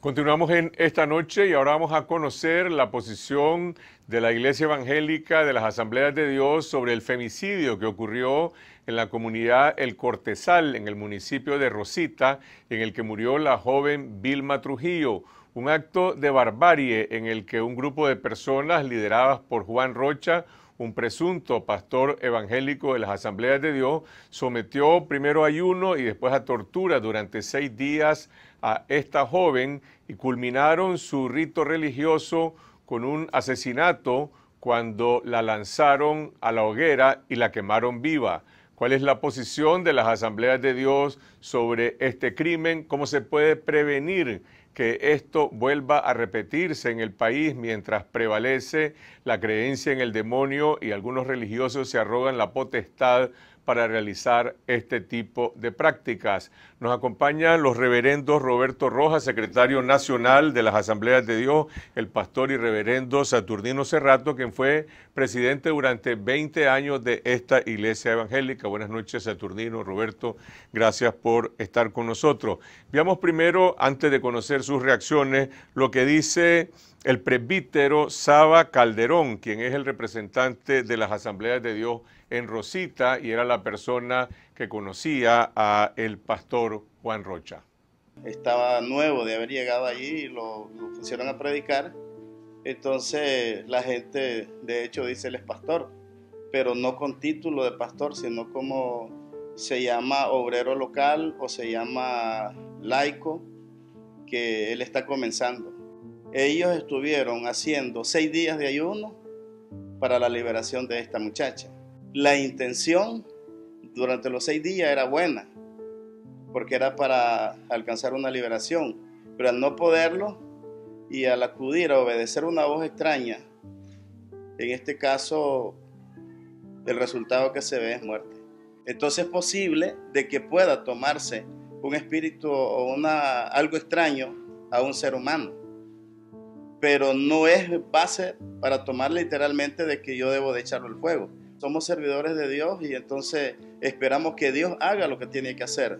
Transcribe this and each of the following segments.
Continuamos en esta noche y ahora vamos a conocer la posición de la Iglesia Evangélica de las Asambleas de Dios sobre el femicidio que ocurrió en la comunidad El Cortesal, en el municipio de Rosita, en el que murió la joven Vilma Trujillo. Un acto de barbarie en el que un grupo de personas lideradas por Juan Rocha, un presunto pastor evangélico de las Asambleas de Dios, sometió primero a ayuno y después a tortura durante seis días a esta joven y culminaron su rito religioso con un asesinato cuando la lanzaron a la hoguera y la quemaron viva. ¿Cuál es la posición de las asambleas de Dios sobre este crimen? ¿Cómo se puede prevenir que esto vuelva a repetirse en el país mientras prevalece la creencia en el demonio y algunos religiosos se arrogan la potestad para realizar este tipo de prácticas. Nos acompañan los reverendos Roberto Rojas, secretario nacional de las Asambleas de Dios, el pastor y reverendo Saturnino Cerrato, quien fue presidente durante 20 años de esta iglesia evangélica. Buenas noches, Saturnino, Roberto, gracias por estar con nosotros. Veamos primero, antes de conocer sus reacciones, lo que dice el presbítero Saba Calderón, quien es el representante de las Asambleas de Dios en Rosita y era la persona que conocía a el pastor Juan Rocha. Estaba nuevo de haber llegado allí y lo, lo pusieron a predicar. Entonces la gente, de hecho, dice él es pastor, pero no con título de pastor, sino como se llama obrero local o se llama laico, que él está comenzando. Ellos estuvieron haciendo seis días de ayuno para la liberación de esta muchacha. La intención durante los seis días era buena, porque era para alcanzar una liberación, pero al no poderlo y al acudir a obedecer una voz extraña, en este caso el resultado que se ve es muerte. Entonces es posible de que pueda tomarse un espíritu o una, algo extraño a un ser humano, pero no es base para tomar literalmente de que yo debo de echarlo al fuego somos servidores de Dios y entonces esperamos que Dios haga lo que tiene que hacer.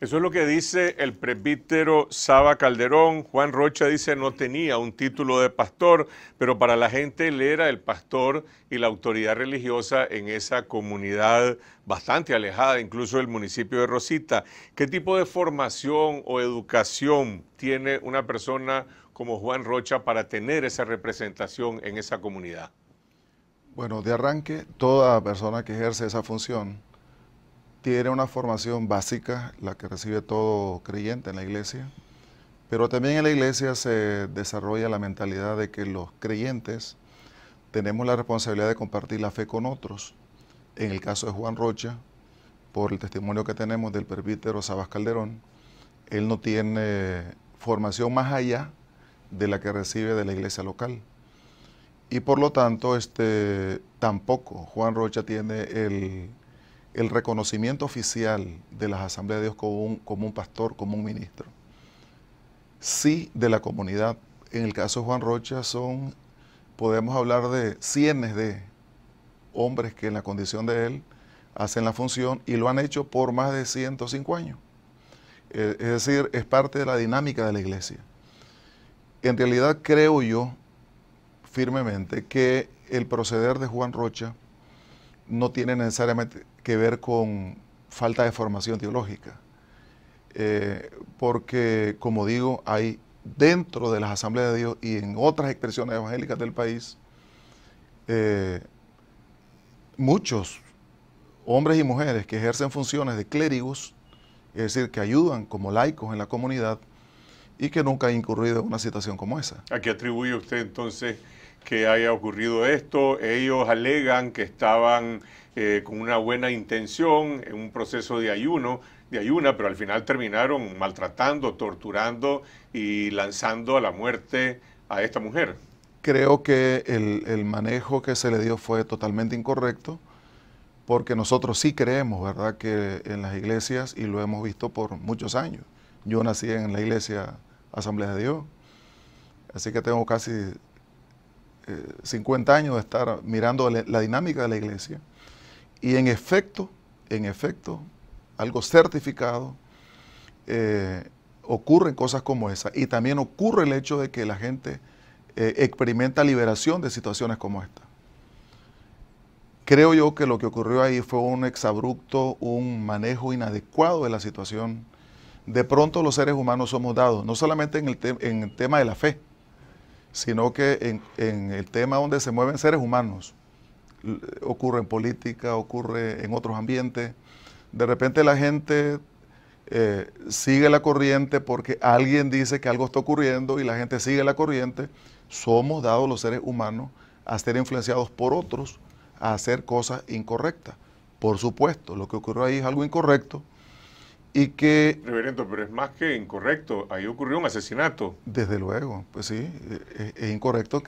Eso es lo que dice el presbítero Saba Calderón. Juan Rocha dice no tenía un título de pastor, pero para la gente él era el pastor y la autoridad religiosa en esa comunidad bastante alejada, incluso del municipio de Rosita. ¿Qué tipo de formación o educación tiene una persona como Juan Rocha para tener esa representación en esa comunidad? Bueno, de arranque, toda persona que ejerce esa función tiene una formación básica, la que recibe todo creyente en la iglesia, pero también en la iglesia se desarrolla la mentalidad de que los creyentes tenemos la responsabilidad de compartir la fe con otros. En el caso de Juan Rocha, por el testimonio que tenemos del perbítero Sabas Calderón, él no tiene formación más allá de la que recibe de la iglesia local y por lo tanto, este, tampoco Juan Rocha tiene el, reconocimiento oficial de las asambleas de Dios como un, como un, pastor, como un ministro. Sí, de la comunidad. En el caso de Juan Rocha son, podemos hablar de cientos de hombres que en la condición de él hacen la función y lo han hecho por más de 105 años. Eh, es decir, es parte de la dinámica de la iglesia. En realidad creo yo firmemente que el proceder de Juan Rocha no tiene necesariamente que ver con falta de formación teológica, eh, porque, como digo, hay dentro de las asambleas de Dios y en otras expresiones evangélicas del país eh, muchos hombres y mujeres que ejercen funciones de clérigos, es decir, que ayudan como laicos en la comunidad y que nunca han incurrido en una situación como esa. ¿A qué atribuye usted entonces que haya ocurrido esto. Ellos alegan que estaban eh, con una buena intención en un proceso de ayuno, de ayuna, pero al final terminaron maltratando, torturando y lanzando a la muerte a esta mujer. Creo que el, el manejo que se le dio fue totalmente incorrecto, porque nosotros sí creemos, ¿verdad?, que en las iglesias, y lo hemos visto por muchos años. Yo nací en la iglesia Asamblea de Dios, así que tengo casi 50 eh, años de estar mirando la, dinámica de la iglesia y en efecto, en efecto, algo certificado, eh, ocurren cosas como esa. Y también ocurre el hecho de que la gente eh, experimenta liberación de situaciones como esta. Creo yo que lo que ocurrió ahí fue un exabrupto, un manejo inadecuado de la situación. De pronto los seres humanos somos dados, no solamente en el tema de la fe, sino que en, el tema donde se mueven seres humanos, ocurre en política, ocurre en otros ambientes, de repente la gente eh, sigue la corriente porque alguien dice que algo está ocurriendo y la gente sigue la corriente, somos dados los seres humanos a ser influenciados por otros, a hacer cosas incorrectas. Por supuesto, lo que ocurrió ahí es algo incorrecto, y que... Reverendo, pero es más que incorrecto, ahí ocurrió un asesinato. Desde luego, pues sí, es, e, e incorrecto.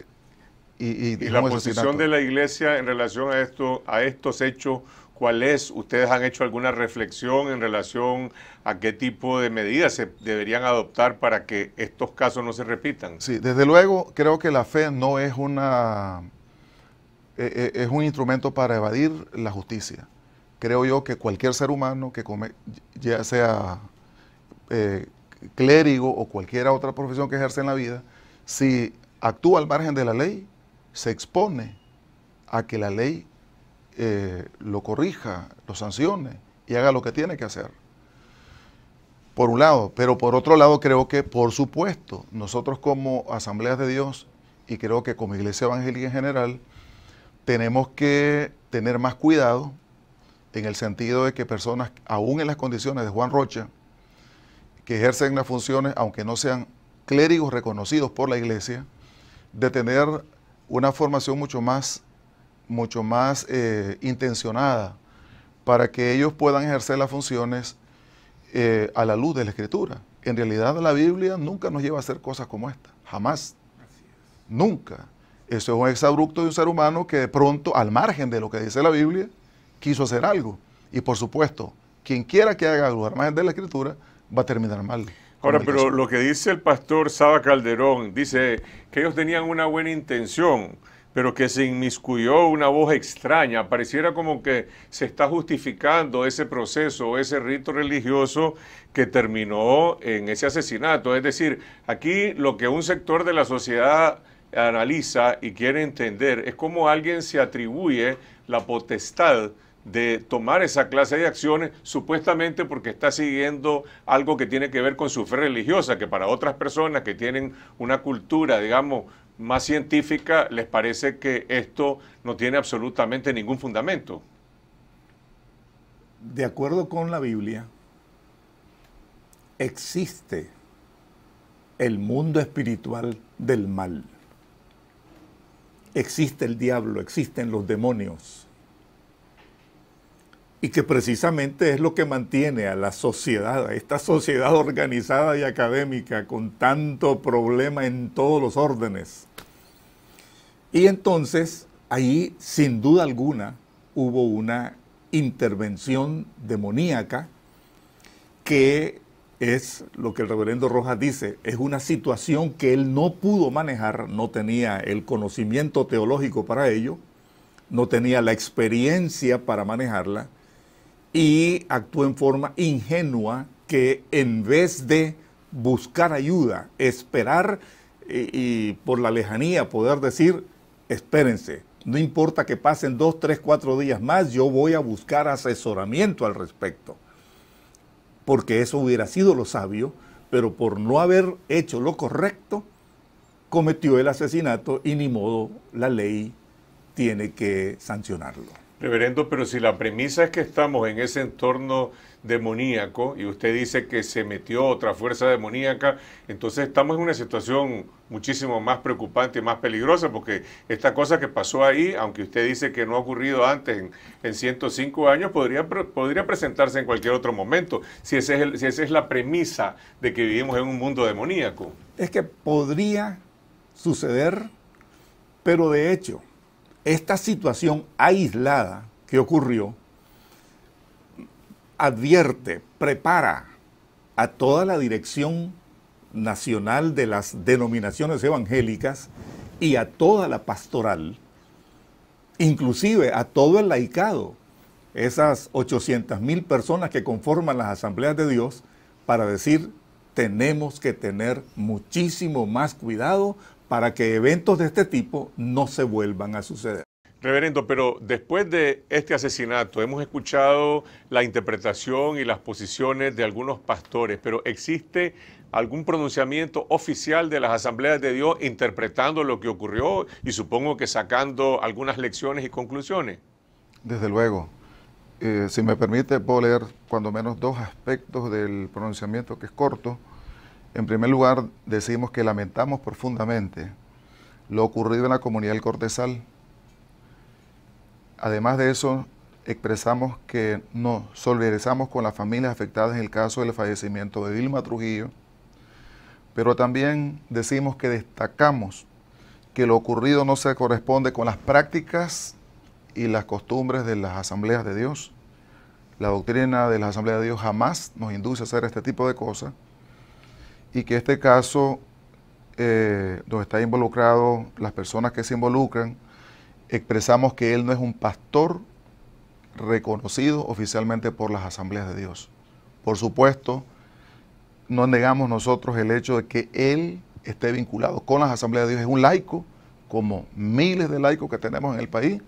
Y, la posición de la iglesia en relación a, esto, a estos hechos, ¿cuál es? ¿Ustedes han hecho alguna reflexión en relación a qué tipo de medidas se deberían adoptar para que estos casos no se repitan? Sí, desde luego creo que la fe no es una... E, es un instrumento para evadir la justicia creo yo que cualquier ser humano que come, ya sea eh, clérigo o cualquier otra profesión que ejerce en la vida, si actúa al margen de la ley, se expone a que la ley eh, lo corrija, lo sancione y haga lo que tiene que hacer. Por un lado, pero por otro lado creo que, por supuesto, nosotros como asambleas de Dios y creo que como iglesia evangélica en general, tenemos que tener más cuidado en el sentido de que personas, aún en las condiciones de Juan Rocha, que ejercen las funciones, aunque no sean clérigos reconocidos por la iglesia, de tener una formación mucho más, mucho más eh, intencionada para que ellos puedan ejercer las funciones eh, a la luz de la Escritura. En realidad la Biblia nunca nos lleva a hacer cosas como esta, jamás, nunca. Eso es un exabrupto de un ser humano que de pronto, al margen de lo que dice la Biblia, quiso hacer algo. Y por supuesto, quien quiera que haga los armajes de la escritura va a terminar mal. Ahora, pero lo que dice el pastor Saba Calderón, dice que ellos tenían una buena intención, pero que se inmiscuyó una voz extraña. Pareciera como que se está justificando ese proceso, ese rito religioso que terminó en ese asesinato. Es decir, aquí lo que un sector de la sociedad analiza y quiere entender es cómo alguien se atribuye la potestad de tomar esa clase de acciones, supuestamente porque está siguiendo algo que tiene que ver con su fe religiosa, que para otras personas que tienen una cultura, digamos, más científica, les parece que esto no tiene absolutamente ningún fundamento. De acuerdo con la Biblia, existe el mundo espiritual del mal. Existe el diablo, existen los demonios y que precisamente es lo que mantiene a la sociedad, a esta sociedad organizada y académica con tanto problema en todos los órdenes. Y entonces ahí sin duda alguna hubo una intervención demoníaca que es lo que el reverendo Rojas dice, es una situación que él no pudo manejar, no tenía el conocimiento teológico para ello, no tenía la experiencia para manejarla, y actuó en forma ingenua que en vez de buscar ayuda, esperar eh, y, por la lejanía poder decir, espérense, no importa que pasen dos, tres, cuatro días más, yo voy a buscar asesoramiento al respecto. Porque eso hubiera sido lo sabio, pero por no haber hecho lo correcto, cometió el asesinato y ni modo la ley tiene que sancionarlo. Reverendo, pero si la premisa es que estamos en ese entorno demoníaco y usted dice que se metió otra fuerza demoníaca, entonces estamos en una situación muchísimo más preocupante y más peligrosa porque esta cosa que pasó ahí, aunque usted dice que no ha ocurrido antes en, 105 años, podría, presentarse en cualquier otro momento, si, si esa es la premisa de que vivimos en un mundo demoníaco. Es que podría suceder, pero de hecho esta situación aislada que ocurrió advierte, prepara a toda la dirección nacional de las denominaciones evangélicas y a toda la pastoral, inclusive a todo el laicado, esas 800 mil personas que conforman las asambleas de Dios, para decir, tenemos que tener muchísimo más cuidado para que eventos de este tipo no se vuelvan a suceder. Reverendo, pero después de este asesinato hemos escuchado la interpretación y las posiciones de algunos pastores, pero ¿existe algún pronunciamiento oficial de las asambleas de Dios interpretando lo que ocurrió y supongo que sacando algunas lecciones y conclusiones? Desde luego. Eh, si me permite, puedo leer cuando menos dos aspectos del pronunciamiento que es corto en primer lugar, decimos que lamentamos profundamente lo ocurrido en la comunidad del Cortesal. Además de eso, expresamos que nos solidarizamos con las familias afectadas en el caso del fallecimiento de Vilma Trujillo, pero también decimos que destacamos que lo ocurrido no se corresponde con las prácticas y las costumbres de las asambleas de Dios. La doctrina de las asambleas de Dios jamás nos induce a hacer este tipo de cosas y que este caso eh, donde están involucrados las personas que se involucran, expresamos que él no es un pastor reconocido oficialmente por las asambleas de Dios. Por supuesto, no negamos nosotros el hecho de que él esté vinculado con las asambleas de Dios. Es un laico, como miles de laicos que tenemos en el país,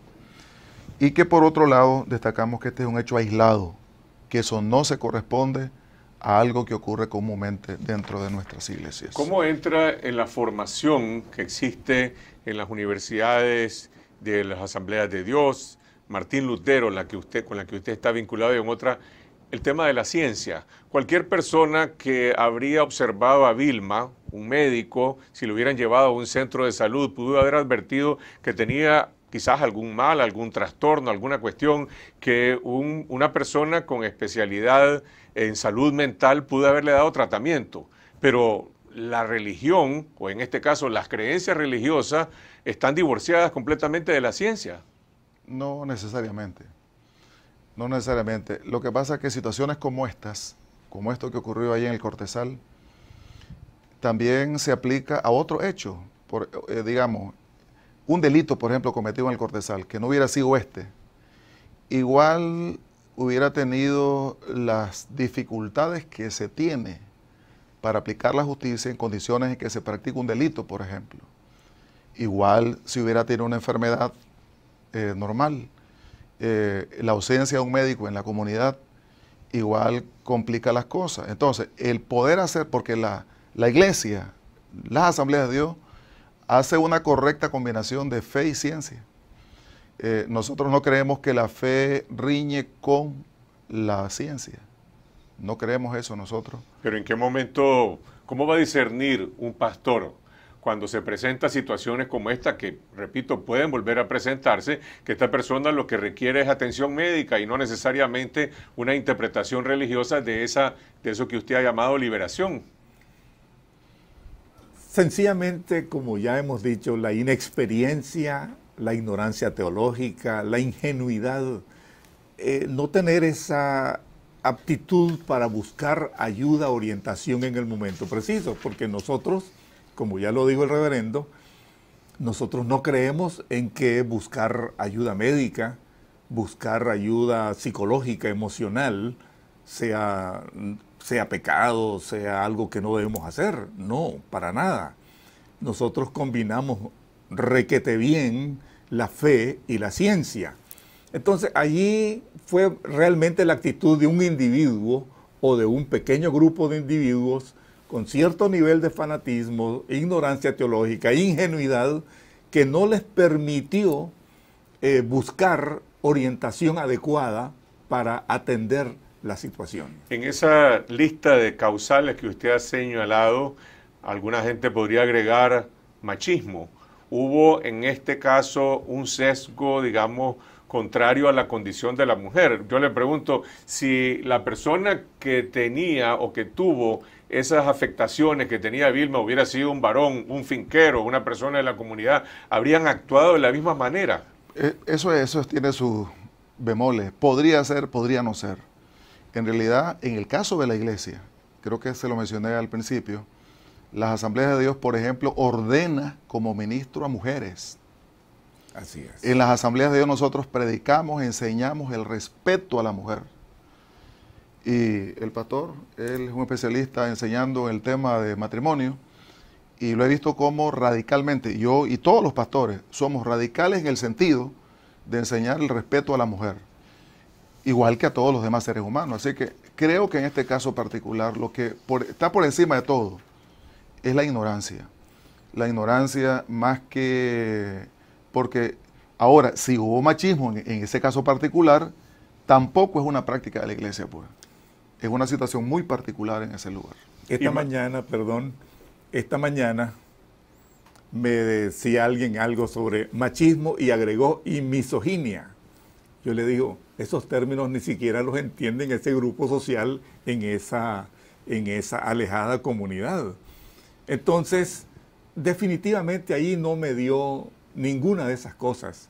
y que por otro lado destacamos que este es un hecho aislado, que eso no se corresponde a algo que ocurre comúnmente dentro de nuestras iglesias. ¿Cómo entra en la formación que existe en las universidades, de las asambleas de Dios, Martín Lutero, la que usted, con la que usted está vinculado y en otra, el tema de la ciencia? Cualquier persona que habría observado a Vilma, un médico, si lo hubieran llevado a un centro de salud, pudo haber advertido que tenía quizás algún mal, algún trastorno, alguna cuestión, que una persona con especialidad en salud mental pude haberle dado tratamiento, pero la religión, o en este caso las creencias religiosas, están divorciadas completamente de la ciencia. No necesariamente, no necesariamente. Lo que pasa es que situaciones como estas, como esto que ocurrió ahí en el Cortesal, también se aplica a otro hecho, por, eh, digamos, un delito, por ejemplo, cometido en el Cortesal, que no hubiera sido este, igual hubiera tenido las dificultades que se tiene para aplicar la justicia en condiciones en que se practica un delito, por ejemplo. Igual si hubiera tenido una enfermedad eh, normal, eh, la ausencia de un médico en la comunidad igual complica las cosas. Entonces, el poder hacer, porque la, la iglesia, las asambleas de Dios, hace una correcta combinación de fe y ciencia. Eh, nosotros no creemos que la fe riñe con la ciencia. No creemos eso nosotros. Pero en qué momento, ¿cómo va a discernir un pastor cuando se presenta situaciones como esta, que, repito, pueden volver a presentarse, que esta persona lo que requiere es atención médica y no necesariamente una interpretación religiosa de, esa, de eso que usted ha llamado liberación? Sencillamente, como ya hemos dicho, la inexperiencia la ignorancia teológica, la ingenuidad, eh, no tener esa aptitud para buscar ayuda, orientación en el momento preciso, porque nosotros, como ya lo dijo el reverendo, nosotros no creemos en que buscar ayuda médica, buscar ayuda psicológica, emocional, sea, sea pecado, sea algo que no debemos hacer. No, para nada. Nosotros combinamos requete bien la fe y la ciencia. Entonces allí fue realmente la actitud de un individuo o de un pequeño grupo de individuos con cierto nivel de fanatismo, ignorancia teológica, ingenuidad, que no les permitió eh, buscar orientación adecuada para atender la situación. En esa lista de causales que usted ha señalado, alguna gente podría agregar machismo, hubo en este caso un sesgo, digamos, contrario a la condición de la mujer. Yo le pregunto si la persona que tenía o que tuvo esas afectaciones que tenía Vilma hubiera sido un varón, un finquero, una persona de la comunidad, habrían actuado de la misma manera. Eh, eso, eso tiene sus bemoles. Podría ser, podría no ser. En realidad, en el caso de la iglesia, creo que se lo mencioné al principio, las asambleas de Dios, por ejemplo, ordena como ministro a mujeres. Así es. En las asambleas de Dios nosotros predicamos, enseñamos el respeto a la mujer. Y el pastor, él es un especialista enseñando el tema de matrimonio y lo he visto como radicalmente, yo y todos los pastores somos radicales en el sentido de enseñar el respeto a la mujer, igual que a todos los demás seres humanos. Así que creo que en este caso particular lo que está por encima de todo es la ignorancia. La ignorancia más que... Porque ahora, si hubo machismo en, ese caso particular, tampoco es una práctica de la iglesia pura. Pues. Es una situación muy particular en ese lugar. Esta mañana, perdón, esta mañana me decía alguien algo sobre machismo y agregó y misoginia. Yo le digo, esos términos ni siquiera los entienden ese grupo social en esa, en esa alejada comunidad. Entonces, definitivamente ahí no me dio ninguna de esas cosas,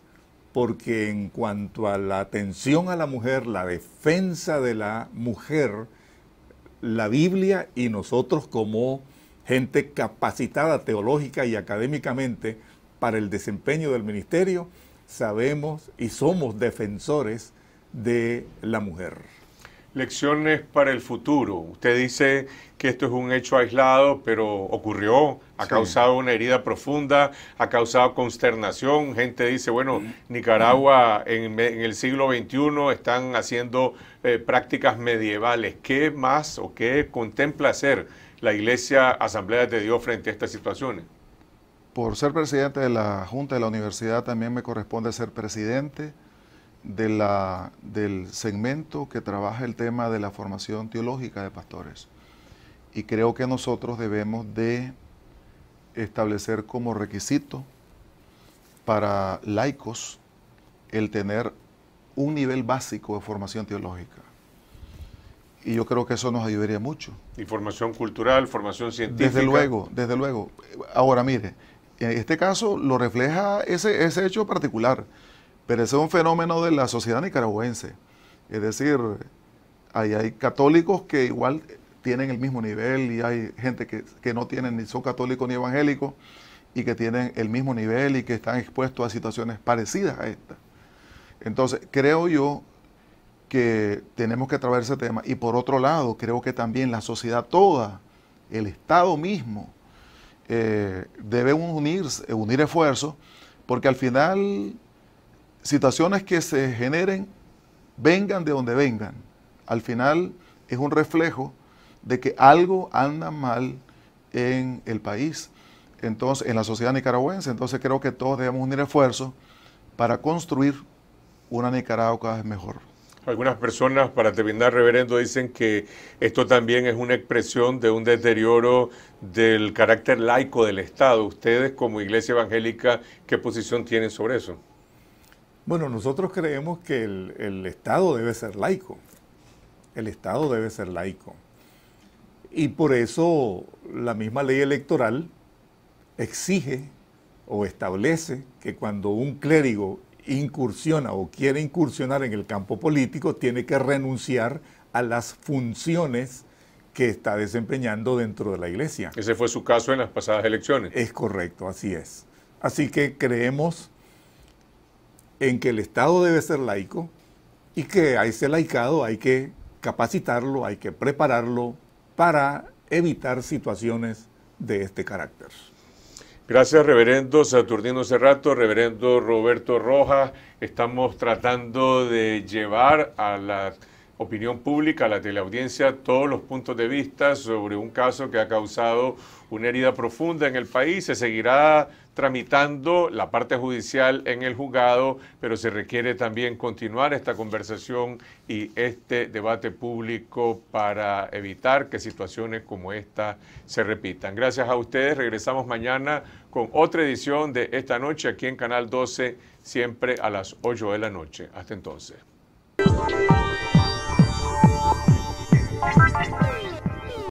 porque en cuanto a la atención a la mujer, la defensa de la mujer, la Biblia y nosotros como gente capacitada teológica y académicamente para el desempeño del ministerio, sabemos y somos defensores de la mujer. Lecciones para el futuro. Usted dice que esto es un hecho aislado, pero ocurrió, ha causado una herida profunda, ha causado consternación. Gente dice, bueno, Nicaragua en, el siglo XXI están haciendo eh, prácticas medievales. ¿Qué más o qué contempla hacer la Iglesia Asamblea de Dios frente a estas situaciones? Por ser presidente de la Junta de la Universidad también me corresponde ser presidente la, del segmento que trabaja el tema de la formación teológica de pastores. Y creo que nosotros debemos de establecer como requisito para laicos el tener un nivel básico de formación teológica. Y yo creo que eso nos ayudaría mucho. información cultural, formación científica. Desde luego, desde luego. Ahora, mire, en este caso lo refleja ese, ese hecho particular. Pero ese es un fenómeno de la sociedad nicaragüense. Es decir, ahí hay católicos que igual tienen el mismo nivel y hay gente que, no tienen ni son católicos ni evangélicos y que tienen el mismo nivel y que están expuestos a situaciones parecidas a esta. Entonces, creo yo que tenemos que atravesar ese tema. Y por otro lado, creo que también la sociedad toda, el Estado mismo, eh, debe unirse, unir esfuerzos, porque al final situaciones que se generen, vengan de donde vengan, al final es un reflejo de que algo anda mal en el país, entonces, en la sociedad nicaragüense. Entonces creo que todos debemos unir esfuerzos para construir una Nicaragua cada vez mejor. Algunas personas, para terminar, reverendo, dicen que esto también es una expresión de un deterioro del carácter laico del Estado. Ustedes, como Iglesia Evangélica, ¿qué posición tienen sobre eso? Bueno, nosotros creemos que el, Estado debe ser laico. El Estado debe ser laico. Y por eso la misma ley electoral exige o establece que cuando un clérigo incursiona o quiere incursionar en el campo político, tiene que renunciar a las funciones que está desempeñando dentro de la iglesia. Ese fue su caso en las pasadas elecciones. Es correcto, así es. Así que creemos en que el Estado debe ser laico y que a ese laicado hay que capacitarlo, hay que prepararlo para evitar situaciones de este carácter. Gracias, reverendo Saturnino Cerrato, reverendo Roberto Rojas. Estamos tratando de llevar a la opinión pública, la teleaudiencia, todos los puntos de vista sobre un caso que ha causado una herida profunda en el país. Se seguirá tramitando la parte judicial en el juzgado, pero se requiere también continuar esta conversación y este debate público para evitar que situaciones como esta se repitan. Gracias a ustedes. Regresamos mañana con otra edición de esta noche aquí en Canal 12, siempre a las 8 de la noche. Hasta entonces.